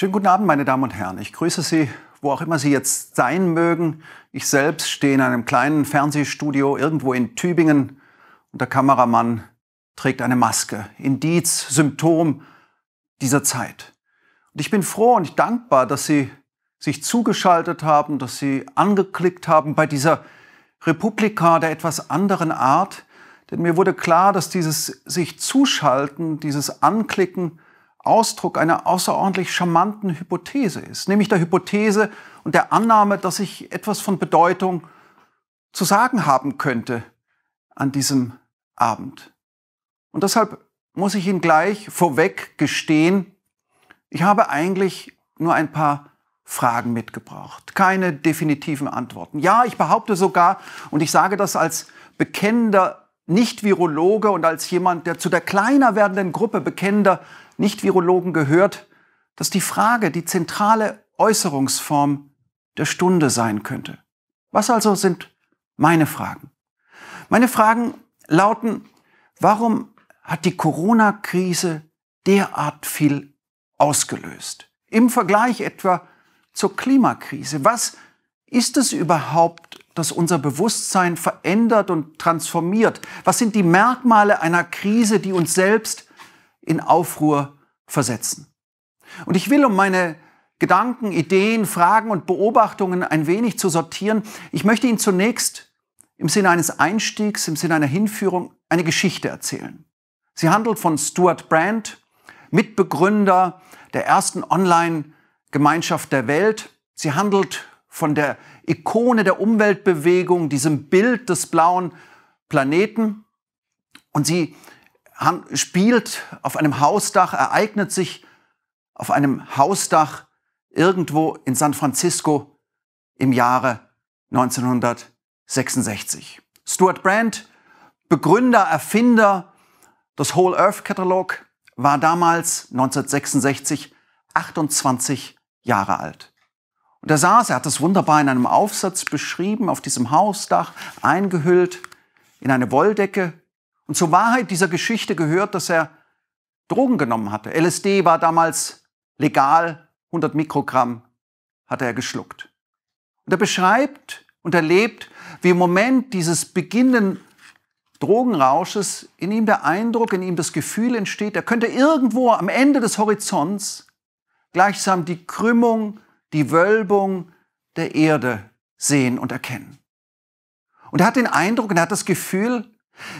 Schönen guten Abend, meine Damen und Herren. Ich grüße Sie, wo auch immer Sie jetzt sein mögen. Ich selbst stehe in einem kleinen Fernsehstudio irgendwo in Tübingen und der Kameramann trägt eine Maske. Indiz, Symptom dieser Zeit. Und ich bin froh und dankbar, dass Sie sich zugeschaltet haben, dass Sie angeklickt haben bei dieser Republika der etwas anderen Art. Denn mir wurde klar, dass dieses sich zuschalten, dieses Anklicken Ausdruck einer außerordentlich charmanten Hypothese ist, nämlich der Hypothese und der Annahme, dass ich etwas von Bedeutung zu sagen haben könnte an diesem Abend. Und deshalb muss ich Ihnen gleich vorweg gestehen, ich habe eigentlich nur ein paar Fragen mitgebracht, keine definitiven Antworten. Ja, ich behaupte sogar, und ich sage das als bekennender Nicht-Virologe und als jemand, der zu der kleiner werdenden Gruppe bekennender nicht-Virologen gehört, dass die Frage die zentrale Äußerungsform der Stunde sein könnte. Was also sind meine Fragen? Meine Fragen lauten, warum hat die Corona-Krise derart viel ausgelöst? Im Vergleich etwa zur Klimakrise. Was ist es überhaupt, das unser Bewusstsein verändert und transformiert? Was sind die Merkmale einer Krise, die uns selbst in Aufruhr versetzen. Und ich will, um meine Gedanken, Ideen, Fragen und Beobachtungen ein wenig zu sortieren, ich möchte Ihnen zunächst im Sinne eines Einstiegs, im Sinne einer Hinführung eine Geschichte erzählen. Sie handelt von Stuart Brand, Mitbegründer der ersten Online-Gemeinschaft der Welt. Sie handelt von der Ikone der Umweltbewegung, diesem Bild des blauen Planeten. Und sie spielt auf einem Hausdach, ereignet sich auf einem Hausdach irgendwo in San Francisco im Jahre 1966. Stuart Brand, Begründer, Erfinder des Whole Earth Catalog, war damals 1966 28 Jahre alt. Und er saß, er hat das wunderbar in einem Aufsatz beschrieben, auf diesem Hausdach, eingehüllt in eine Wolldecke, und zur Wahrheit dieser Geschichte gehört, dass er Drogen genommen hatte. LSD war damals legal, 100 Mikrogramm hatte er geschluckt. Und er beschreibt und erlebt, wie im Moment dieses beginnenden Drogenrausches in ihm der Eindruck, in ihm das Gefühl entsteht, er könnte irgendwo am Ende des Horizonts gleichsam die Krümmung, die Wölbung der Erde sehen und erkennen. Und er hat den Eindruck und er hat das Gefühl,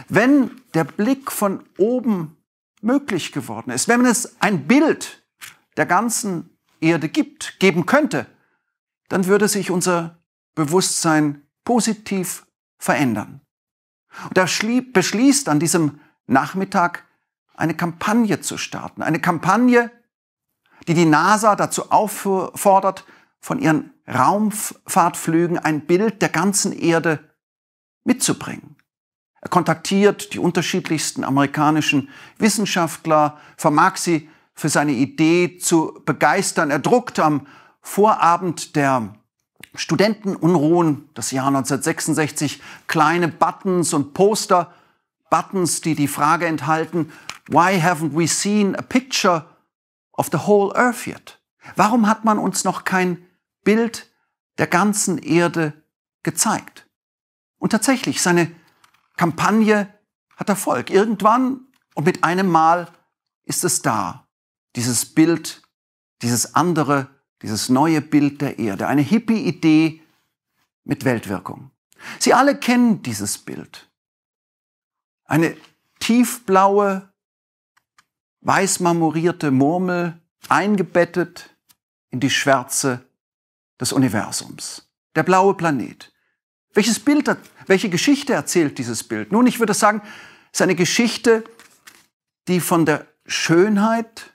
wenn der Blick von oben möglich geworden ist, wenn es ein Bild der ganzen Erde gibt, geben könnte, dann würde sich unser Bewusstsein positiv verändern. Und er beschließt an diesem Nachmittag eine Kampagne zu starten. Eine Kampagne, die die NASA dazu auffordert, von ihren Raumfahrtflügen ein Bild der ganzen Erde mitzubringen. Er kontaktiert die unterschiedlichsten amerikanischen Wissenschaftler, vermag sie für seine Idee zu begeistern. Er druckt am Vorabend der Studentenunruhen des Jahr 1966 kleine Buttons und Poster, Buttons, die die Frage enthalten, Why haven't we seen a picture of the whole earth yet? Warum hat man uns noch kein Bild der ganzen Erde gezeigt? Und tatsächlich, seine Kampagne hat Erfolg. Irgendwann und mit einem Mal ist es da. Dieses Bild, dieses andere, dieses neue Bild der Erde. Eine Hippie-Idee mit Weltwirkung. Sie alle kennen dieses Bild. Eine tiefblaue, weiß marmorierte Murmel, eingebettet in die Schwärze des Universums. Der blaue Planet. Welches Bild, welche Geschichte erzählt dieses Bild? Nun, ich würde sagen, es ist eine Geschichte, die von der Schönheit,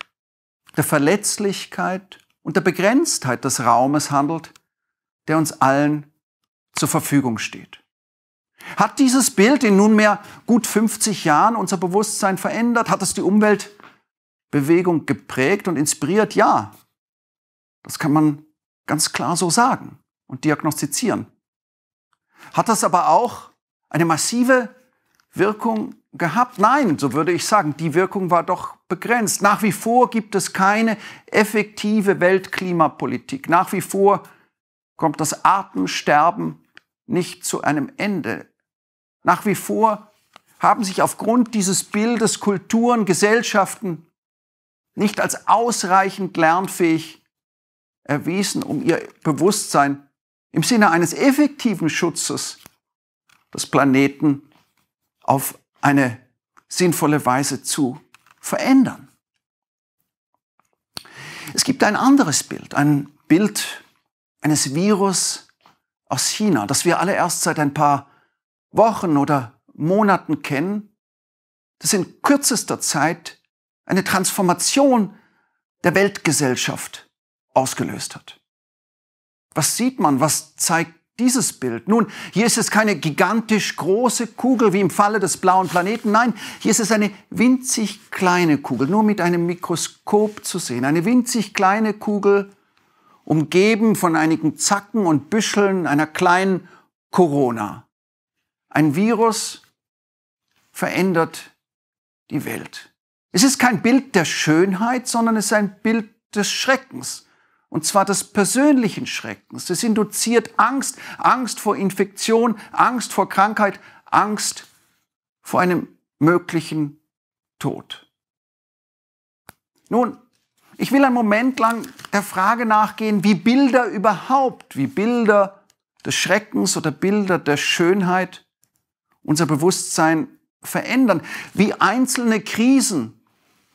der Verletzlichkeit und der Begrenztheit des Raumes handelt, der uns allen zur Verfügung steht. Hat dieses Bild in nunmehr gut 50 Jahren unser Bewusstsein verändert? Hat es die Umweltbewegung geprägt und inspiriert? Ja, das kann man ganz klar so sagen und diagnostizieren. Hat das aber auch eine massive Wirkung gehabt? Nein, so würde ich sagen, die Wirkung war doch begrenzt. Nach wie vor gibt es keine effektive Weltklimapolitik. Nach wie vor kommt das Artensterben nicht zu einem Ende. Nach wie vor haben sich aufgrund dieses Bildes Kulturen, Gesellschaften nicht als ausreichend lernfähig erwiesen, um ihr Bewusstsein zu im Sinne eines effektiven Schutzes des Planeten auf eine sinnvolle Weise zu verändern. Es gibt ein anderes Bild, ein Bild eines Virus aus China, das wir alle erst seit ein paar Wochen oder Monaten kennen, das in kürzester Zeit eine Transformation der Weltgesellschaft ausgelöst hat. Was sieht man? Was zeigt dieses Bild? Nun, hier ist es keine gigantisch große Kugel wie im Falle des blauen Planeten. Nein, hier ist es eine winzig kleine Kugel, nur mit einem Mikroskop zu sehen. Eine winzig kleine Kugel, umgeben von einigen Zacken und Büscheln einer kleinen Corona. Ein Virus verändert die Welt. Es ist kein Bild der Schönheit, sondern es ist ein Bild des Schreckens. Und zwar des persönlichen Schreckens. Es induziert Angst, Angst vor Infektion, Angst vor Krankheit, Angst vor einem möglichen Tod. Nun, ich will einen Moment lang der Frage nachgehen, wie Bilder überhaupt, wie Bilder des Schreckens oder Bilder der Schönheit unser Bewusstsein verändern, wie einzelne Krisen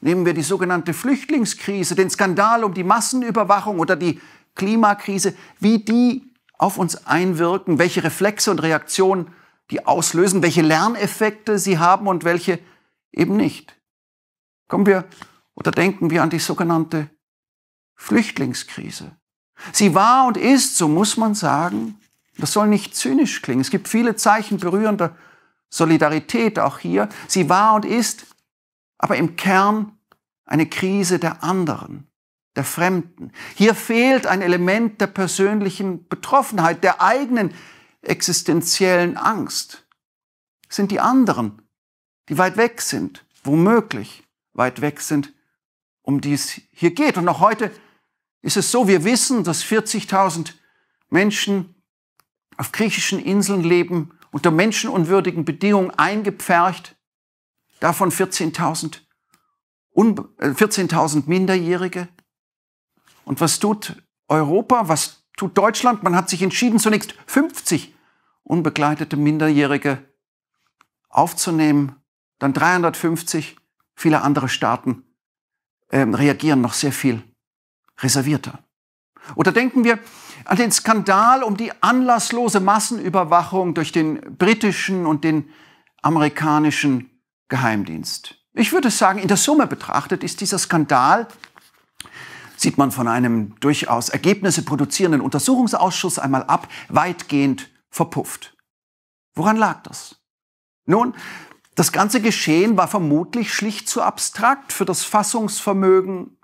Nehmen wir die sogenannte Flüchtlingskrise, den Skandal um die Massenüberwachung oder die Klimakrise, wie die auf uns einwirken, welche Reflexe und Reaktionen die auslösen, welche Lerneffekte sie haben und welche eben nicht. Kommen wir oder denken wir an die sogenannte Flüchtlingskrise. Sie war und ist, so muss man sagen, das soll nicht zynisch klingen, es gibt viele Zeichen berührender Solidarität auch hier, sie war und ist aber im Kern eine Krise der anderen, der Fremden. Hier fehlt ein Element der persönlichen Betroffenheit, der eigenen existenziellen Angst. Es sind die anderen, die weit weg sind, womöglich weit weg sind, um die es hier geht. Und auch heute ist es so, wir wissen, dass 40.000 Menschen auf griechischen Inseln leben, unter menschenunwürdigen Bedingungen eingepfercht, davon 14.000 14 äh, Minderjährige. Und was tut Europa, was tut Deutschland? Man hat sich entschieden, zunächst 50 unbegleitete Minderjährige aufzunehmen, dann 350. Viele andere Staaten äh, reagieren noch sehr viel reservierter. Oder denken wir an den Skandal um die anlasslose Massenüberwachung durch den britischen und den amerikanischen Geheimdienst. Ich würde sagen, in der Summe betrachtet ist dieser Skandal, sieht man von einem durchaus Ergebnisse produzierenden Untersuchungsausschuss einmal ab, weitgehend verpufft. Woran lag das? Nun, das ganze Geschehen war vermutlich schlicht zu abstrakt für das Fassungsvermögen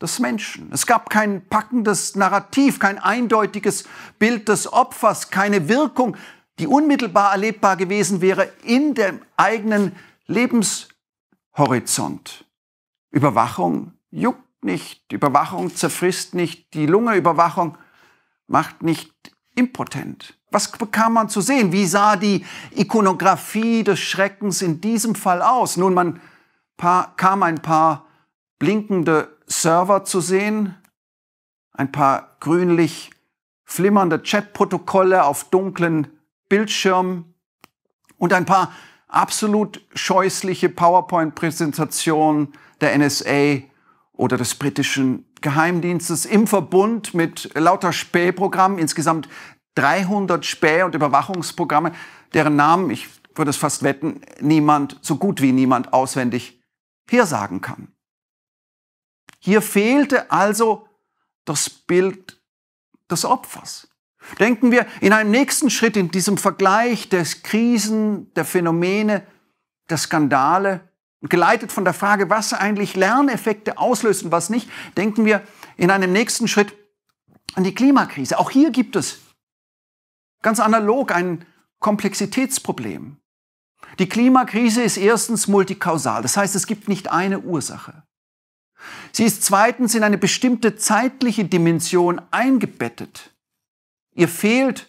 des Menschen. Es gab kein packendes Narrativ, kein eindeutiges Bild des Opfers, keine Wirkung, die unmittelbar erlebbar gewesen wäre in dem eigenen Lebenshorizont. Überwachung juckt nicht, Überwachung zerfrisst nicht die Lungeüberwachung macht nicht impotent. Was bekam man zu sehen? Wie sah die Ikonografie des Schreckens in diesem Fall aus? Nun, man paar, kam ein paar blinkende Server zu sehen, ein paar grünlich flimmernde Chatprotokolle auf dunklen Bildschirmen und ein paar absolut scheußliche PowerPoint-Präsentation der NSA oder des britischen Geheimdienstes im Verbund mit lauter Spähprogrammen, insgesamt 300 Späh- und Überwachungsprogramme, deren Namen, ich würde es fast wetten, niemand, so gut wie niemand auswendig hersagen kann. Hier fehlte also das Bild des Opfers. Denken wir in einem nächsten Schritt in diesem Vergleich des Krisen, der Phänomene, der Skandale, geleitet von der Frage, was eigentlich Lerneffekte auslösen, was nicht, denken wir in einem nächsten Schritt an die Klimakrise. Auch hier gibt es ganz analog ein Komplexitätsproblem. Die Klimakrise ist erstens multikausal, das heißt es gibt nicht eine Ursache. Sie ist zweitens in eine bestimmte zeitliche Dimension eingebettet. Ihr fehlt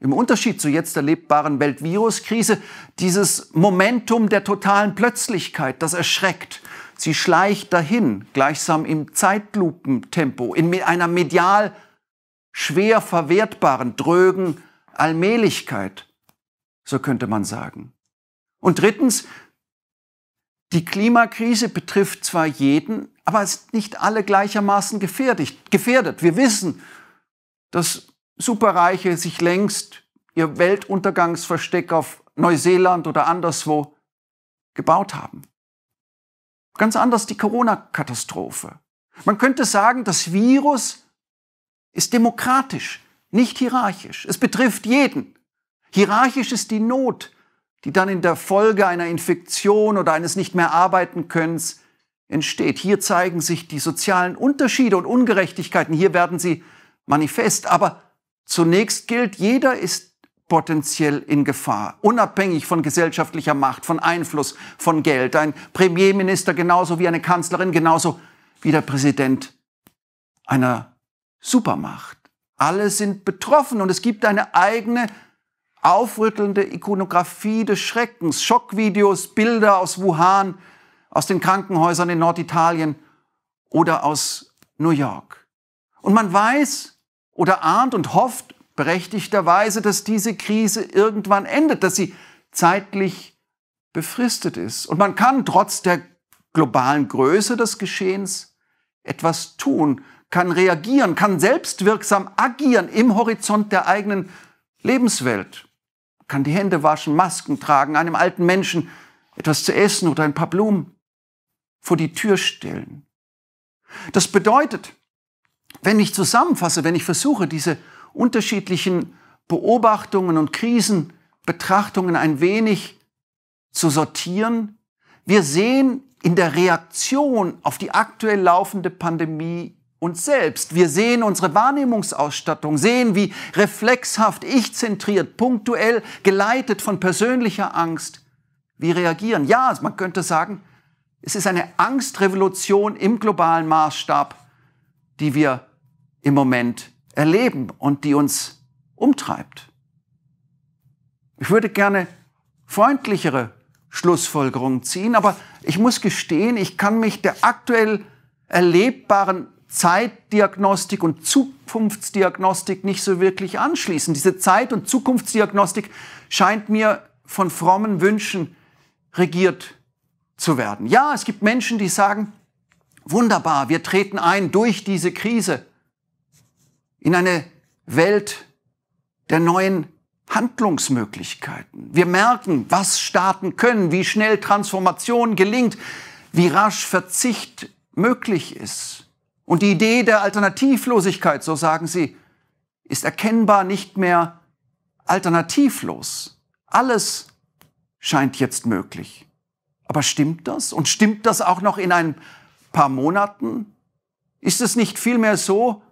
im Unterschied zur jetzt erlebbaren Weltviruskrise dieses Momentum der totalen Plötzlichkeit, das erschreckt. Sie schleicht dahin, gleichsam im Zeitlupentempo, in einer medial schwer verwertbaren, drögen Allmählichkeit, so könnte man sagen. Und drittens, die Klimakrise betrifft zwar jeden, aber ist nicht alle gleichermaßen gefährdet. Wir wissen, dass Superreiche sich längst ihr Weltuntergangsversteck auf Neuseeland oder anderswo gebaut haben. Ganz anders die Corona-Katastrophe. Man könnte sagen, das Virus ist demokratisch, nicht hierarchisch. Es betrifft jeden. Hierarchisch ist die Not, die dann in der Folge einer Infektion oder eines nicht mehr arbeiten Könnens entsteht. Hier zeigen sich die sozialen Unterschiede und Ungerechtigkeiten, hier werden sie manifest. Aber Zunächst gilt, jeder ist potenziell in Gefahr, unabhängig von gesellschaftlicher Macht, von Einfluss, von Geld. Ein Premierminister genauso wie eine Kanzlerin, genauso wie der Präsident einer Supermacht. Alle sind betroffen und es gibt eine eigene aufrüttelnde Ikonografie des Schreckens, Schockvideos, Bilder aus Wuhan, aus den Krankenhäusern in Norditalien oder aus New York. Und man weiß, oder ahnt und hofft berechtigterweise, dass diese Krise irgendwann endet, dass sie zeitlich befristet ist. Und man kann trotz der globalen Größe des Geschehens etwas tun, kann reagieren, kann selbstwirksam agieren im Horizont der eigenen Lebenswelt, kann die Hände waschen, Masken tragen, einem alten Menschen etwas zu essen oder ein paar Blumen vor die Tür stellen. Das bedeutet, wenn ich zusammenfasse, wenn ich versuche, diese unterschiedlichen Beobachtungen und Krisenbetrachtungen ein wenig zu sortieren, wir sehen in der Reaktion auf die aktuell laufende Pandemie uns selbst. Wir sehen unsere Wahrnehmungsausstattung, sehen, wie reflexhaft, ich-zentriert, punktuell, geleitet von persönlicher Angst wir reagieren. Ja, man könnte sagen, es ist eine Angstrevolution im globalen Maßstab, die wir im Moment erleben und die uns umtreibt. Ich würde gerne freundlichere Schlussfolgerungen ziehen, aber ich muss gestehen, ich kann mich der aktuell erlebbaren Zeitdiagnostik und Zukunftsdiagnostik nicht so wirklich anschließen. Diese Zeit- und Zukunftsdiagnostik scheint mir von frommen Wünschen regiert zu werden. Ja, es gibt Menschen, die sagen, wunderbar, wir treten ein durch diese Krise in eine Welt der neuen Handlungsmöglichkeiten. Wir merken, was Staaten können, wie schnell Transformation gelingt, wie rasch Verzicht möglich ist. Und die Idee der Alternativlosigkeit, so sagen sie, ist erkennbar nicht mehr alternativlos. Alles scheint jetzt möglich. Aber stimmt das? Und stimmt das auch noch in ein paar Monaten? Ist es nicht vielmehr so,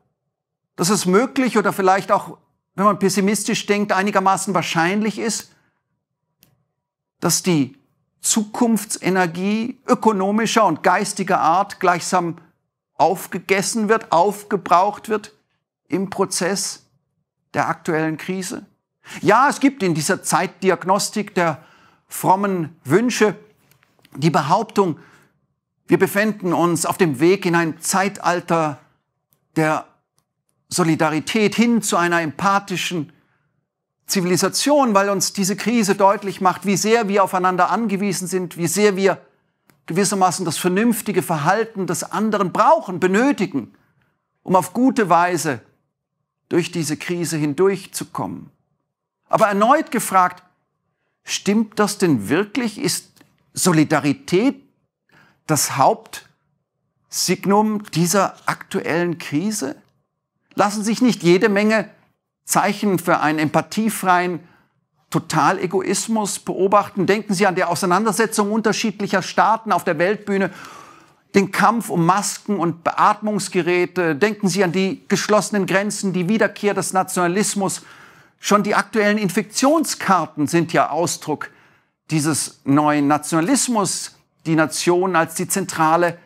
dass es möglich oder vielleicht auch, wenn man pessimistisch denkt, einigermaßen wahrscheinlich ist, dass die Zukunftsenergie ökonomischer und geistiger Art gleichsam aufgegessen wird, aufgebraucht wird im Prozess der aktuellen Krise? Ja, es gibt in dieser Zeitdiagnostik der frommen Wünsche die Behauptung, wir befinden uns auf dem Weg in ein Zeitalter der Solidarität hin zu einer empathischen Zivilisation, weil uns diese Krise deutlich macht, wie sehr wir aufeinander angewiesen sind, wie sehr wir gewissermaßen das vernünftige Verhalten des anderen brauchen, benötigen, um auf gute Weise durch diese Krise hindurchzukommen. Aber erneut gefragt, stimmt das denn wirklich? Ist Solidarität das Hauptsignum dieser aktuellen Krise? lassen sich nicht jede Menge Zeichen für einen empathiefreien Totalegoismus beobachten. Denken Sie an die Auseinandersetzung unterschiedlicher Staaten auf der Weltbühne, den Kampf um Masken und Beatmungsgeräte. Denken Sie an die geschlossenen Grenzen, die Wiederkehr des Nationalismus. Schon die aktuellen Infektionskarten sind ja Ausdruck dieses neuen Nationalismus, die Nation als die zentrale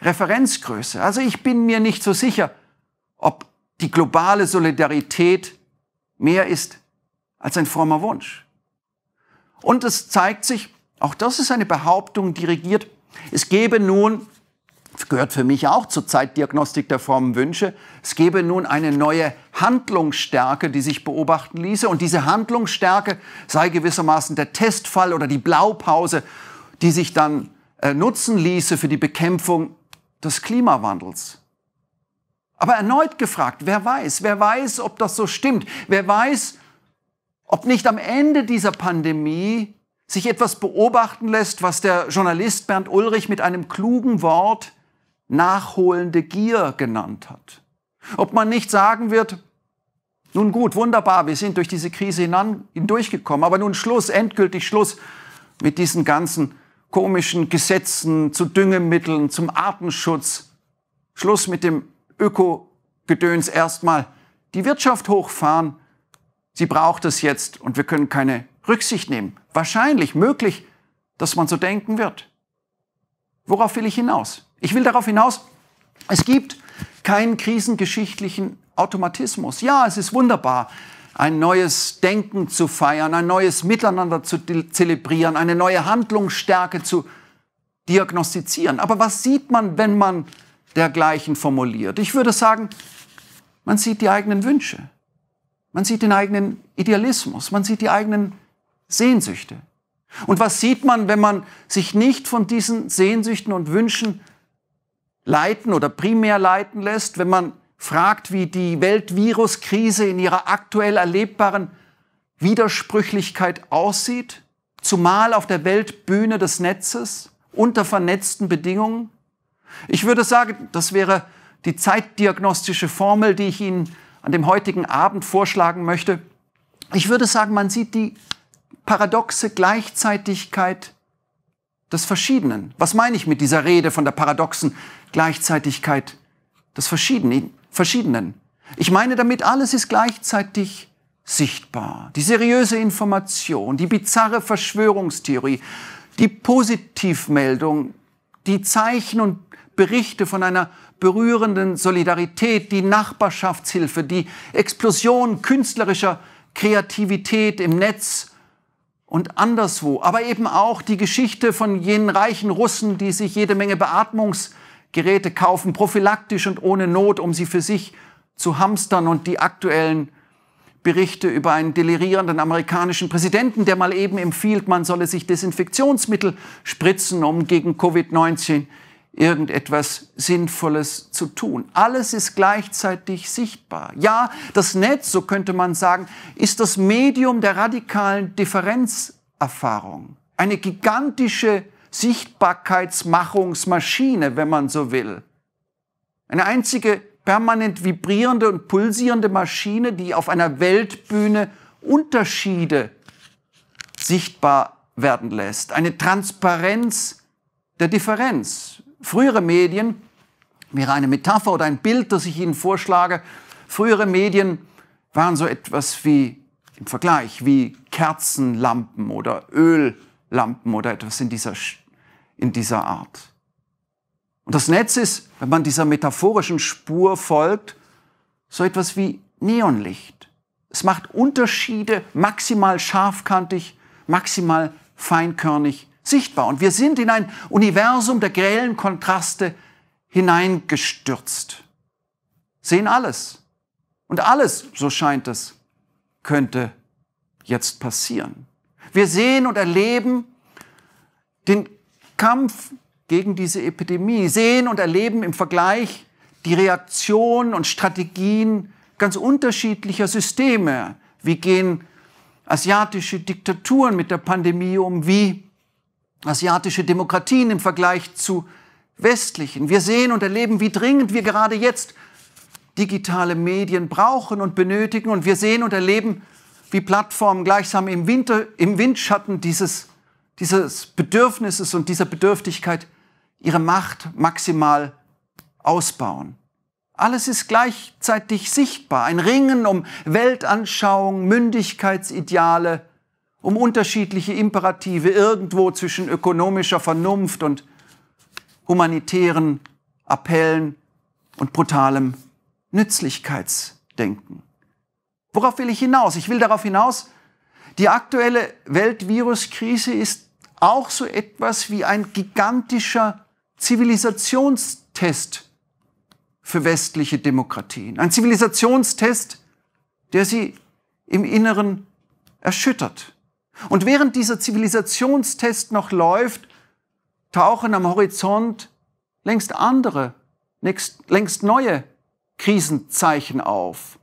Referenzgröße. Also ich bin mir nicht so sicher, ob die globale Solidarität mehr ist als ein frommer Wunsch. Und es zeigt sich, auch das ist eine Behauptung, die regiert, es gebe nun, gehört für mich auch zur Zeitdiagnostik der frommen Wünsche, es gebe nun eine neue Handlungsstärke, die sich beobachten ließe. Und diese Handlungsstärke sei gewissermaßen der Testfall oder die Blaupause, die sich dann äh, nutzen ließe für die Bekämpfung des Klimawandels. Aber erneut gefragt, wer weiß, wer weiß, ob das so stimmt, wer weiß, ob nicht am Ende dieser Pandemie sich etwas beobachten lässt, was der Journalist Bernd Ulrich mit einem klugen Wort nachholende Gier genannt hat. Ob man nicht sagen wird, nun gut, wunderbar, wir sind durch diese Krise hindurchgekommen, aber nun Schluss, endgültig Schluss mit diesen ganzen komischen Gesetzen zu Düngemitteln, zum Artenschutz, Schluss mit dem Öko-Gedöns erstmal die Wirtschaft hochfahren. Sie braucht es jetzt und wir können keine Rücksicht nehmen. Wahrscheinlich, möglich, dass man so denken wird. Worauf will ich hinaus? Ich will darauf hinaus, es gibt keinen krisengeschichtlichen Automatismus. Ja, es ist wunderbar, ein neues Denken zu feiern, ein neues Miteinander zu zelebrieren, eine neue Handlungsstärke zu diagnostizieren. Aber was sieht man, wenn man dergleichen formuliert. Ich würde sagen, man sieht die eigenen Wünsche, man sieht den eigenen Idealismus, man sieht die eigenen Sehnsüchte. Und was sieht man, wenn man sich nicht von diesen Sehnsüchten und Wünschen leiten oder primär leiten lässt, wenn man fragt, wie die Weltviruskrise in ihrer aktuell erlebbaren Widersprüchlichkeit aussieht, zumal auf der Weltbühne des Netzes unter vernetzten Bedingungen? Ich würde sagen, das wäre die zeitdiagnostische Formel, die ich Ihnen an dem heutigen Abend vorschlagen möchte. Ich würde sagen, man sieht die paradoxe Gleichzeitigkeit des Verschiedenen. Was meine ich mit dieser Rede von der paradoxen Gleichzeitigkeit des Verschiedenen? Ich meine damit, alles ist gleichzeitig sichtbar. Die seriöse Information, die bizarre Verschwörungstheorie, die Positivmeldung, die Zeichen und Berichte von einer berührenden Solidarität, die Nachbarschaftshilfe, die Explosion künstlerischer Kreativität im Netz und anderswo, aber eben auch die Geschichte von jenen reichen Russen, die sich jede Menge Beatmungsgeräte kaufen, prophylaktisch und ohne Not, um sie für sich zu hamstern und die aktuellen Berichte über einen delirierenden amerikanischen Präsidenten, der mal eben empfiehlt, man solle sich Desinfektionsmittel spritzen, um gegen Covid-19 irgendetwas Sinnvolles zu tun. Alles ist gleichzeitig sichtbar. Ja, das Netz, so könnte man sagen, ist das Medium der radikalen Differenzerfahrung. Eine gigantische Sichtbarkeitsmachungsmaschine, wenn man so will. Eine einzige permanent vibrierende und pulsierende Maschine, die auf einer Weltbühne Unterschiede sichtbar werden lässt. Eine Transparenz der Differenz, Frühere Medien wäre eine Metapher oder ein Bild, das ich Ihnen vorschlage. Frühere Medien waren so etwas wie im Vergleich wie Kerzenlampen oder Öllampen oder etwas in dieser, in dieser Art. Und das Netz ist, wenn man dieser metaphorischen Spur folgt, so etwas wie Neonlicht. Es macht Unterschiede maximal scharfkantig, maximal feinkörnig sichtbar. Und wir sind in ein Universum der grellen Kontraste hineingestürzt. Sehen alles. Und alles, so scheint es, könnte jetzt passieren. Wir sehen und erleben den Kampf gegen diese Epidemie, sehen und erleben im Vergleich die Reaktionen und Strategien ganz unterschiedlicher Systeme. Wie gehen asiatische Diktaturen mit der Pandemie um? Wie asiatische Demokratien im Vergleich zu westlichen. Wir sehen und erleben, wie dringend wir gerade jetzt digitale Medien brauchen und benötigen. Und wir sehen und erleben, wie Plattformen gleichsam im, Winter, im Windschatten dieses, dieses Bedürfnisses und dieser Bedürftigkeit ihre Macht maximal ausbauen. Alles ist gleichzeitig sichtbar. Ein Ringen um Weltanschauung, Mündigkeitsideale, um unterschiedliche Imperative irgendwo zwischen ökonomischer Vernunft und humanitären Appellen und brutalem Nützlichkeitsdenken. Worauf will ich hinaus? Ich will darauf hinaus, die aktuelle Weltviruskrise ist auch so etwas wie ein gigantischer Zivilisationstest für westliche Demokratien. Ein Zivilisationstest, der sie im Inneren erschüttert. Und während dieser Zivilisationstest noch läuft, tauchen am Horizont längst andere, längst neue Krisenzeichen auf.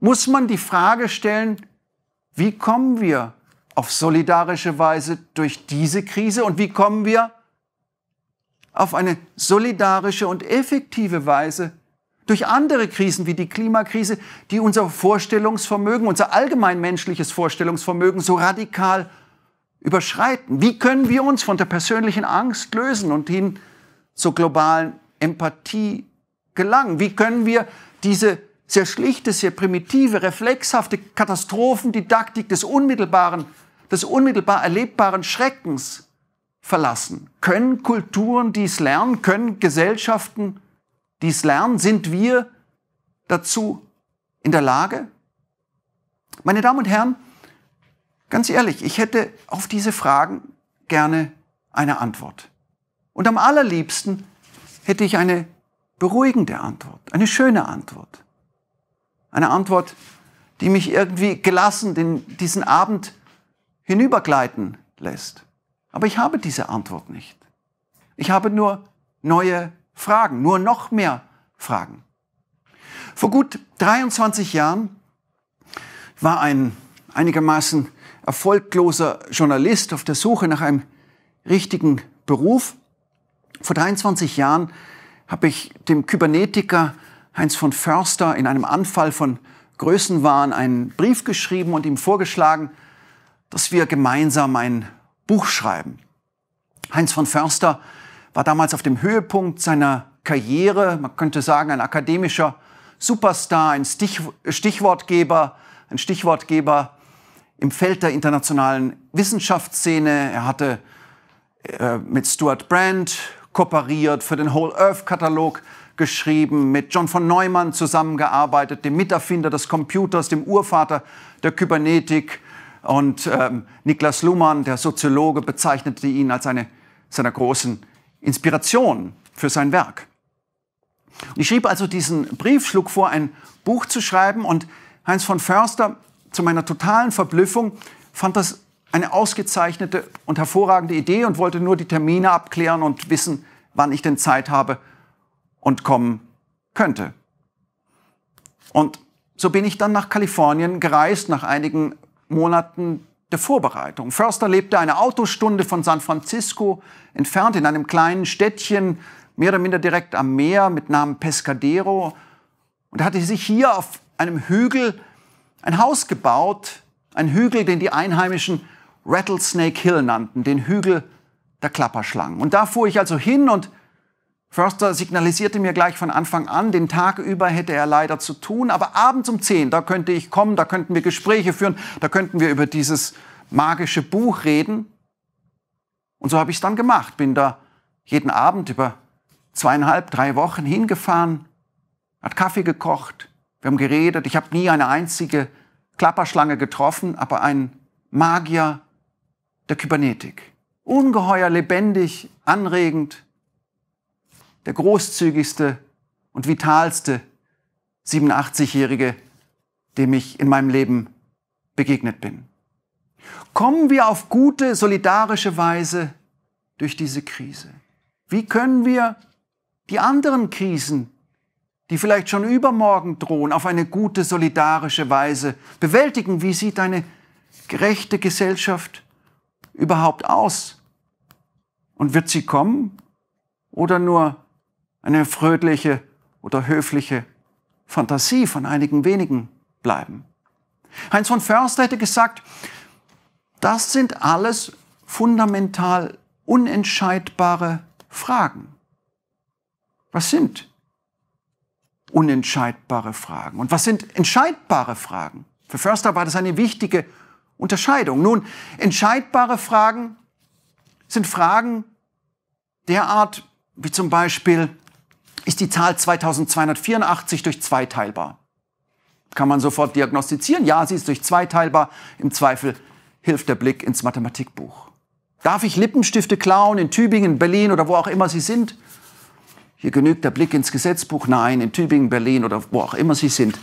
Muss man die Frage stellen, wie kommen wir auf solidarische Weise durch diese Krise und wie kommen wir auf eine solidarische und effektive Weise durch andere Krisen wie die Klimakrise, die unser Vorstellungsvermögen, unser allgemeinmenschliches Vorstellungsvermögen so radikal überschreiten? Wie können wir uns von der persönlichen Angst lösen und hin zur globalen Empathie gelangen? Wie können wir diese sehr schlichte, sehr primitive, reflexhafte Katastrophendidaktik des unmittelbaren, des unmittelbar erlebbaren Schreckens verlassen? Können Kulturen dies lernen? Können Gesellschaften dies lernen? Sind wir dazu in der Lage? Meine Damen und Herren, ganz ehrlich, ich hätte auf diese Fragen gerne eine Antwort. Und am allerliebsten hätte ich eine beruhigende Antwort, eine schöne Antwort. Eine Antwort, die mich irgendwie gelassen in diesen Abend hinübergleiten lässt. Aber ich habe diese Antwort nicht. Ich habe nur neue Fragen, nur noch mehr Fragen. Vor gut 23 Jahren war ein einigermaßen erfolgloser Journalist auf der Suche nach einem richtigen Beruf. Vor 23 Jahren habe ich dem Kybernetiker Heinz von Förster in einem Anfall von Größenwahn einen Brief geschrieben und ihm vorgeschlagen, dass wir gemeinsam ein Buch schreiben. Heinz von Förster war damals auf dem Höhepunkt seiner Karriere, man könnte sagen ein akademischer Superstar, ein Stichwortgeber, ein Stichwortgeber im Feld der internationalen Wissenschaftsszene. Er hatte äh, mit Stuart Brand kooperiert, für den Whole Earth Katalog geschrieben, mit John von Neumann zusammengearbeitet, dem Miterfinder des Computers, dem Urvater der Kybernetik. Und ähm, Niklas Luhmann, der Soziologe, bezeichnete ihn als eine seiner großen Inspiration für sein Werk. Ich schrieb also diesen Brief, schlug vor, ein Buch zu schreiben und Heinz von Förster, zu meiner totalen Verblüffung, fand das eine ausgezeichnete und hervorragende Idee und wollte nur die Termine abklären und wissen, wann ich denn Zeit habe und kommen könnte. Und so bin ich dann nach Kalifornien gereist, nach einigen Monaten der Vorbereitung. Förster lebte eine Autostunde von San Francisco entfernt in einem kleinen Städtchen, mehr oder minder direkt am Meer mit Namen Pescadero und hatte sich hier auf einem Hügel ein Haus gebaut, ein Hügel, den die Einheimischen Rattlesnake Hill nannten, den Hügel der Klapperschlangen. Und da fuhr ich also hin und Förster signalisierte mir gleich von Anfang an, den Tag über hätte er leider zu tun, aber abends um zehn, da könnte ich kommen, da könnten wir Gespräche führen, da könnten wir über dieses magische Buch reden. Und so habe ich es dann gemacht, bin da jeden Abend über zweieinhalb, drei Wochen hingefahren, hat Kaffee gekocht, wir haben geredet, ich habe nie eine einzige Klapperschlange getroffen, aber ein Magier der Kybernetik. Ungeheuer lebendig, anregend, der großzügigste und vitalste 87-Jährige, dem ich in meinem Leben begegnet bin. Kommen wir auf gute, solidarische Weise durch diese Krise? Wie können wir die anderen Krisen, die vielleicht schon übermorgen drohen, auf eine gute, solidarische Weise bewältigen? Wie sieht eine gerechte Gesellschaft überhaupt aus? Und wird sie kommen oder nur eine fröhliche oder höfliche Fantasie von einigen wenigen bleiben. Heinz von Förster hätte gesagt, das sind alles fundamental unentscheidbare Fragen. Was sind unentscheidbare Fragen? Und was sind entscheidbare Fragen? Für Förster war das eine wichtige Unterscheidung. Nun, entscheidbare Fragen sind Fragen derart wie zum Beispiel, ist die Zahl 2284 durch 2 teilbar. Kann man sofort diagnostizieren? Ja, sie ist durch 2 teilbar. Im Zweifel hilft der Blick ins Mathematikbuch. Darf ich Lippenstifte klauen in Tübingen, Berlin oder wo auch immer sie sind? Hier genügt der Blick ins Gesetzbuch. Nein, in Tübingen, Berlin oder wo auch immer sie sind.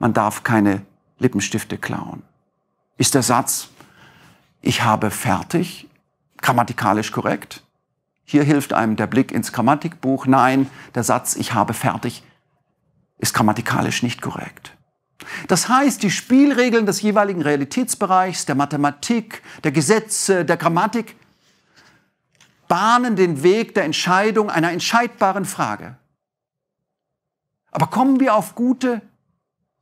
Man darf keine Lippenstifte klauen. Ist der Satz, ich habe fertig, grammatikalisch korrekt? Hier hilft einem der Blick ins Grammatikbuch. Nein, der Satz Ich habe fertig ist grammatikalisch nicht korrekt. Das heißt, die Spielregeln des jeweiligen Realitätsbereichs, der Mathematik, der Gesetze, der Grammatik bahnen den Weg der Entscheidung einer entscheidbaren Frage. Aber kommen wir auf gute,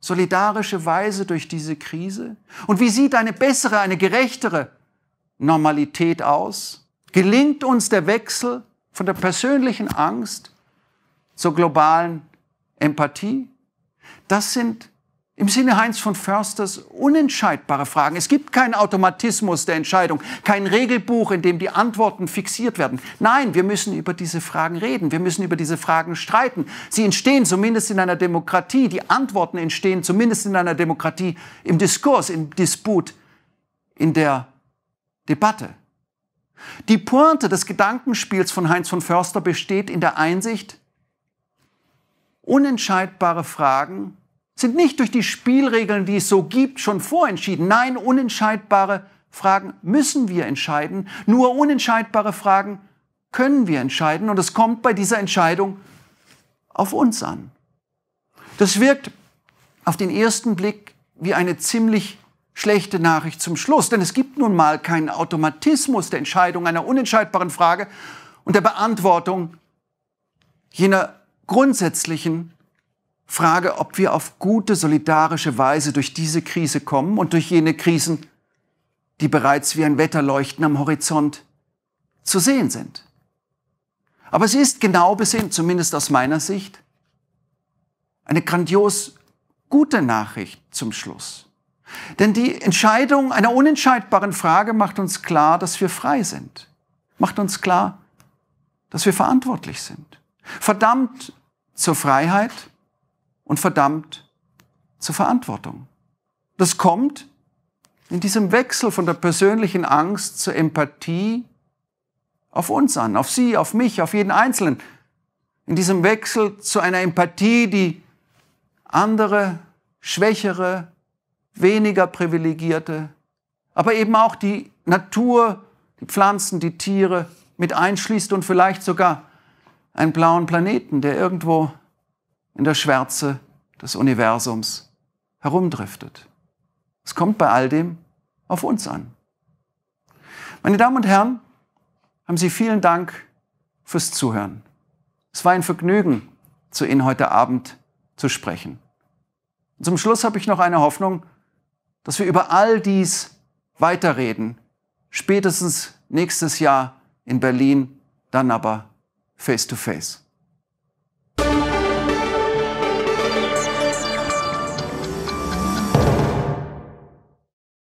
solidarische Weise durch diese Krise? Und wie sieht eine bessere, eine gerechtere Normalität aus? Gelingt uns der Wechsel von der persönlichen Angst zur globalen Empathie? Das sind im Sinne Heinz von Försters unentscheidbare Fragen. Es gibt keinen Automatismus der Entscheidung, kein Regelbuch, in dem die Antworten fixiert werden. Nein, wir müssen über diese Fragen reden, wir müssen über diese Fragen streiten. Sie entstehen zumindest in einer Demokratie, die Antworten entstehen zumindest in einer Demokratie im Diskurs, im Disput, in der Debatte. Die Pointe des Gedankenspiels von Heinz von Förster besteht in der Einsicht, unentscheidbare Fragen sind nicht durch die Spielregeln, die es so gibt, schon vorentschieden. Nein, unentscheidbare Fragen müssen wir entscheiden. Nur unentscheidbare Fragen können wir entscheiden. Und es kommt bei dieser Entscheidung auf uns an. Das wirkt auf den ersten Blick wie eine ziemlich schlechte Nachricht zum Schluss, denn es gibt nun mal keinen Automatismus der Entscheidung einer unentscheidbaren Frage und der Beantwortung jener grundsätzlichen Frage, ob wir auf gute, solidarische Weise durch diese Krise kommen und durch jene Krisen, die bereits wie ein Wetterleuchten am Horizont zu sehen sind. Aber sie ist genau besehen, zumindest aus meiner Sicht, eine grandios gute Nachricht zum Schluss. Denn die Entscheidung einer unentscheidbaren Frage macht uns klar, dass wir frei sind. Macht uns klar, dass wir verantwortlich sind. Verdammt zur Freiheit und verdammt zur Verantwortung. Das kommt in diesem Wechsel von der persönlichen Angst zur Empathie auf uns an, auf Sie, auf mich, auf jeden Einzelnen. In diesem Wechsel zu einer Empathie, die andere, schwächere, weniger privilegierte, aber eben auch die Natur, die Pflanzen, die Tiere mit einschließt und vielleicht sogar einen blauen Planeten, der irgendwo in der Schwärze des Universums herumdriftet. Es kommt bei all dem auf uns an. Meine Damen und Herren, haben Sie vielen Dank fürs Zuhören. Es war ein Vergnügen, zu Ihnen heute Abend zu sprechen. zum Schluss habe ich noch eine Hoffnung, dass wir über all dies weiterreden. Spätestens nächstes Jahr in Berlin, dann aber face to face.